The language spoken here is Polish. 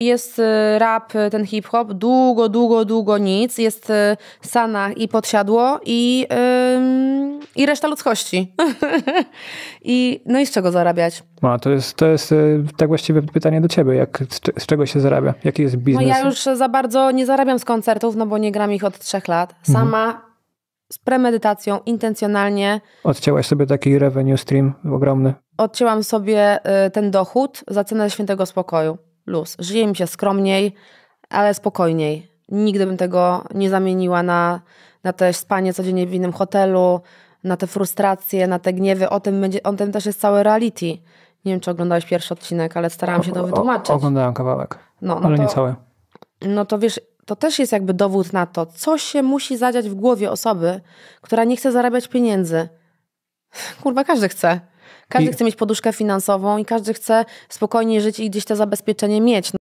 Jest y, rap, y, ten hip-hop, długo, długo, długo nic. Jest y, Sana i Podsiadło i, i reszta ludzkości. I, no i z czego zarabiać? No, to jest, to jest tak właściwie pytanie do ciebie. Jak, z, z czego się zarabia? Jaki jest biznes? No ja już za bardzo nie zarabiam z koncertów, no bo nie gram ich od trzech lat. Sama mhm z premedytacją, intencjonalnie. Odcięłaś sobie taki revenue stream ogromny. Odcięłam sobie ten dochód za cenę świętego spokoju luz. Żyje mi się skromniej, ale spokojniej. Nigdy bym tego nie zamieniła na, na te spanie codziennie w innym hotelu, na te frustracje, na te gniewy. O tym, będzie, o tym też jest całe reality. Nie wiem, czy oglądałeś pierwszy odcinek, ale starałam się to wytłumaczyć. oglądałem kawałek, no, no ale to, nie cały. No to wiesz, to też jest jakby dowód na to, co się musi zadziać w głowie osoby, która nie chce zarabiać pieniędzy. Kurwa, każdy chce. Każdy I... chce mieć poduszkę finansową i każdy chce spokojnie żyć i gdzieś to zabezpieczenie mieć.